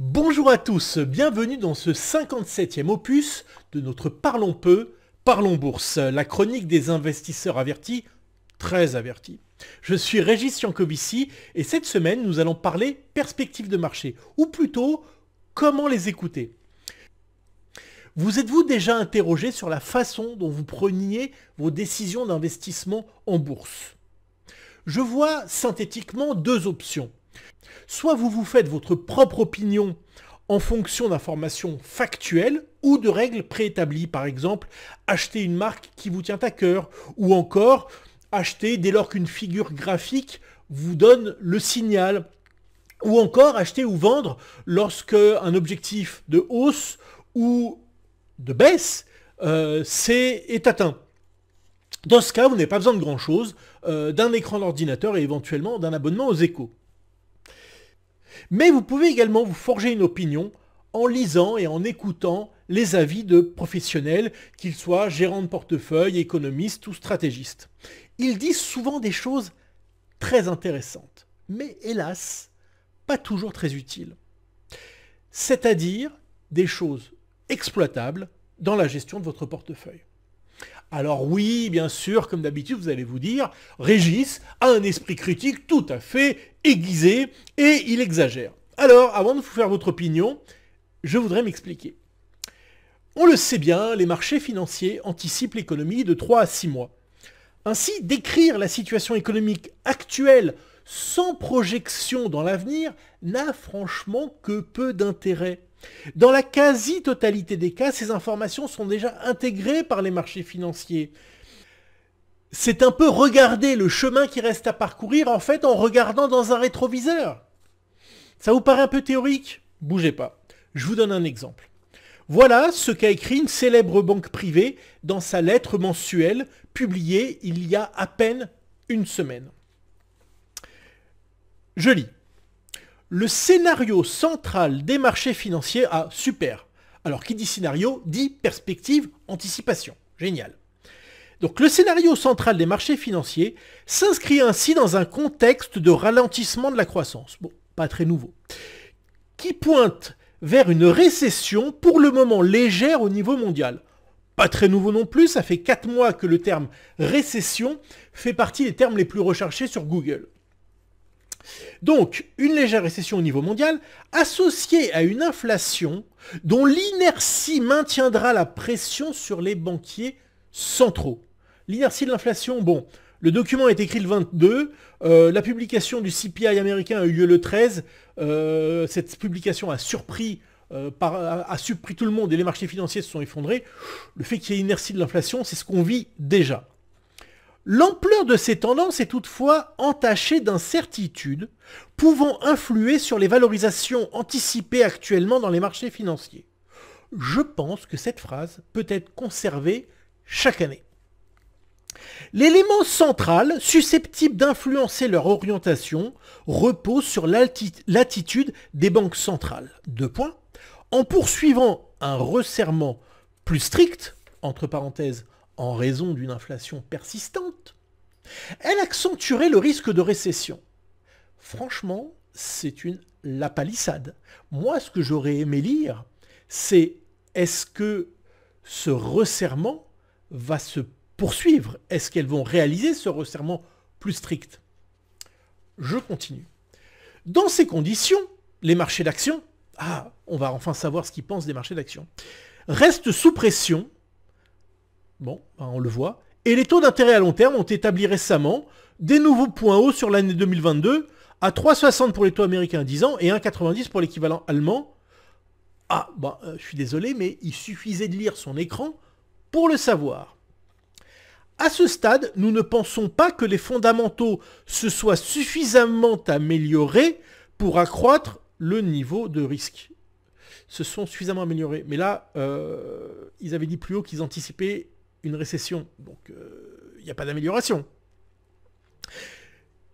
Bonjour à tous, bienvenue dans ce 57e opus de notre Parlons peu, Parlons bourse, la chronique des investisseurs avertis, très avertis. Je suis Régis Yankovici et cette semaine nous allons parler perspectives de marché, ou plutôt comment les écouter. Vous êtes-vous déjà interrogé sur la façon dont vous preniez vos décisions d'investissement en bourse Je vois synthétiquement deux options. Soit vous vous faites votre propre opinion en fonction d'informations factuelles ou de règles préétablies, par exemple acheter une marque qui vous tient à cœur, ou encore acheter dès lors qu'une figure graphique vous donne le signal, ou encore acheter ou vendre lorsque un objectif de hausse ou de baisse euh, est, atteint. Dans ce cas, vous n'avez pas besoin de grand-chose, euh, d'un écran d'ordinateur et éventuellement d'un abonnement aux échos. Mais vous pouvez également vous forger une opinion en lisant et en écoutant les avis de professionnels, qu'ils soient gérants de portefeuille, économistes ou stratégistes. Ils disent souvent des choses très intéressantes, mais hélas, pas toujours très utiles. C'est-à-dire des choses exploitables dans la gestion de votre portefeuille. Alors oui, bien sûr, comme d'habitude, vous allez vous dire, Régis a un esprit critique tout à fait aiguisé et il exagère. Alors, avant de vous faire votre opinion, je voudrais m'expliquer. On le sait bien, les marchés financiers anticipent l'économie de 3 à 6 mois. Ainsi, décrire la situation économique actuelle sans projection dans l'avenir n'a franchement que peu d'intérêt. Dans la quasi-totalité des cas, ces informations sont déjà intégrées par les marchés financiers. C'est un peu regarder le chemin qui reste à parcourir en fait en regardant dans un rétroviseur. Ça vous paraît un peu théorique Bougez pas. Je vous donne un exemple. Voilà ce qu'a écrit une célèbre banque privée dans sa lettre mensuelle publiée il y a à peine une semaine. Je lis le scénario central des marchés financiers a super. Alors qui dit scénario dit perspective, anticipation. Génial. Donc le scénario central des marchés financiers s'inscrit ainsi dans un contexte de ralentissement de la croissance. Bon, pas très nouveau. Qui pointe vers une récession pour le moment légère au niveau mondial. Pas très nouveau non plus, ça fait 4 mois que le terme récession fait partie des termes les plus recherchés sur Google. Donc, une légère récession au niveau mondial, associée à une inflation dont l'inertie maintiendra la pression sur les banquiers centraux. L'inertie de l'inflation, bon, le document est écrit le 22, euh, la publication du CPI américain a eu lieu le 13, euh, cette publication a surpris, euh, a surpris tout le monde et les marchés financiers se sont effondrés. Le fait qu'il y ait inertie de l'inflation, c'est ce qu'on vit déjà. L'ampleur de ces tendances est toutefois entachée d'incertitudes pouvant influer sur les valorisations anticipées actuellement dans les marchés financiers. Je pense que cette phrase peut être conservée chaque année. L'élément central susceptible d'influencer leur orientation repose sur l'attitude des banques centrales. Deux points. En poursuivant un resserrement plus strict, entre parenthèses, en raison d'une inflation persistante, elle accentuerait le risque de récession. Franchement, c'est une la palissade. Moi, ce que j'aurais aimé lire, c'est est-ce que ce resserrement va se poursuivre Est-ce qu'elles vont réaliser ce resserrement plus strict Je continue. Dans ces conditions, les marchés d'actions, ah, on va enfin savoir ce qu'ils pensent des marchés d'actions, restent sous pression Bon, ben, on le voit. Et les taux d'intérêt à long terme ont établi récemment des nouveaux points hauts sur l'année 2022 à 3,60 pour les taux américains à 10 ans et 1,90 pour l'équivalent allemand. Ah, ben, euh, je suis désolé, mais il suffisait de lire son écran pour le savoir. À ce stade, nous ne pensons pas que les fondamentaux se soient suffisamment améliorés pour accroître le niveau de risque. Se sont suffisamment améliorés. Mais là, euh, ils avaient dit plus haut qu'ils anticipaient une récession, donc euh, il n'y a pas d'amélioration.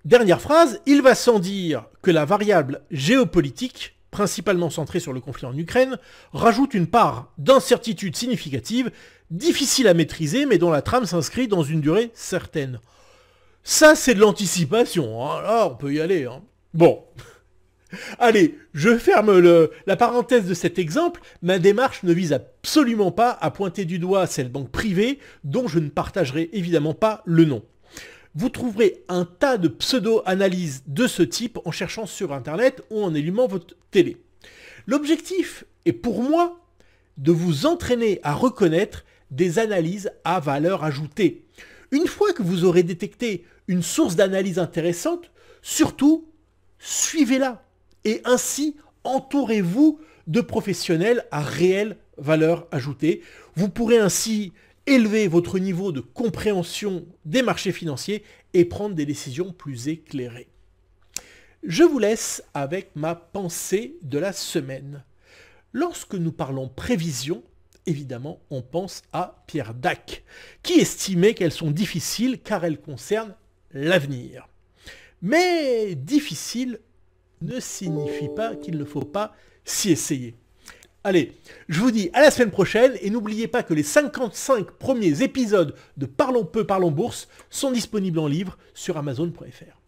Dernière phrase, il va sans dire que la variable géopolitique, principalement centrée sur le conflit en Ukraine, rajoute une part d'incertitude significative, difficile à maîtriser, mais dont la trame s'inscrit dans une durée certaine. Ça, c'est de l'anticipation, Alors, hein. on peut y aller. Hein. Bon. Allez, je ferme la parenthèse de cet exemple. Ma démarche ne vise absolument pas à pointer du doigt cette banque privée dont je ne partagerai évidemment pas le nom. Vous trouverez un tas de pseudo-analyses de ce type en cherchant sur Internet ou en allumant votre télé. L'objectif est pour moi de vous entraîner à reconnaître des analyses à valeur ajoutée. Une fois que vous aurez détecté une source d'analyse intéressante, surtout, suivez-la et ainsi entourez-vous de professionnels à réelle valeur ajoutée. Vous pourrez ainsi élever votre niveau de compréhension des marchés financiers et prendre des décisions plus éclairées. Je vous laisse avec ma pensée de la semaine. Lorsque nous parlons prévision, évidemment, on pense à Pierre Dac, qui estimait qu'elles sont difficiles car elles concernent l'avenir. Mais difficiles ne signifie pas qu'il ne faut pas s'y essayer. Allez, je vous dis à la semaine prochaine et n'oubliez pas que les 55 premiers épisodes de Parlons peu, parlons bourse sont disponibles en livre sur amazon.fr.